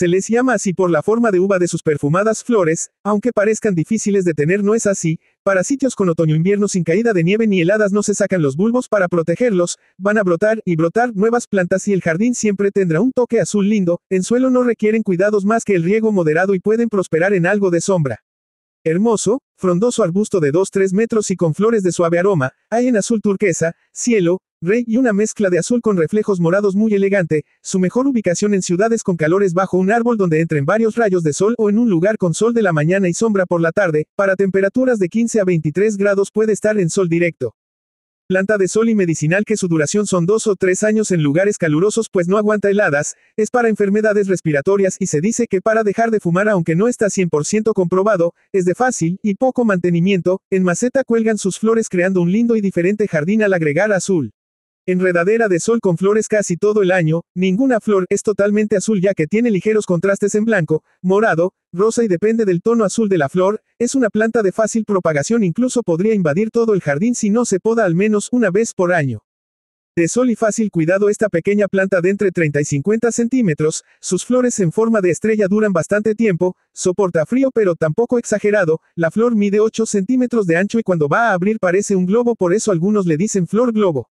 Se les llama así por la forma de uva de sus perfumadas flores, aunque parezcan difíciles de tener no es así, para sitios con otoño-invierno sin caída de nieve ni heladas no se sacan los bulbos para protegerlos, van a brotar y brotar nuevas plantas y el jardín siempre tendrá un toque azul lindo, en suelo no requieren cuidados más que el riego moderado y pueden prosperar en algo de sombra. Hermoso, frondoso arbusto de 2-3 metros y con flores de suave aroma, hay en azul turquesa, cielo, rey y una mezcla de azul con reflejos morados muy elegante, su mejor ubicación en ciudades con calores bajo un árbol donde entren varios rayos de sol o en un lugar con sol de la mañana y sombra por la tarde, para temperaturas de 15 a 23 grados puede estar en sol directo. Planta de sol y medicinal que su duración son dos o tres años en lugares calurosos pues no aguanta heladas, es para enfermedades respiratorias y se dice que para dejar de fumar aunque no está 100% comprobado, es de fácil y poco mantenimiento, en maceta cuelgan sus flores creando un lindo y diferente jardín al agregar azul. Enredadera de sol con flores casi todo el año, ninguna flor es totalmente azul ya que tiene ligeros contrastes en blanco, morado, rosa y depende del tono azul de la flor, es una planta de fácil propagación incluso podría invadir todo el jardín si no se poda al menos una vez por año. De sol y fácil cuidado esta pequeña planta de entre 30 y 50 centímetros, sus flores en forma de estrella duran bastante tiempo, soporta frío pero tampoco exagerado, la flor mide 8 centímetros de ancho y cuando va a abrir parece un globo por eso algunos le dicen flor globo.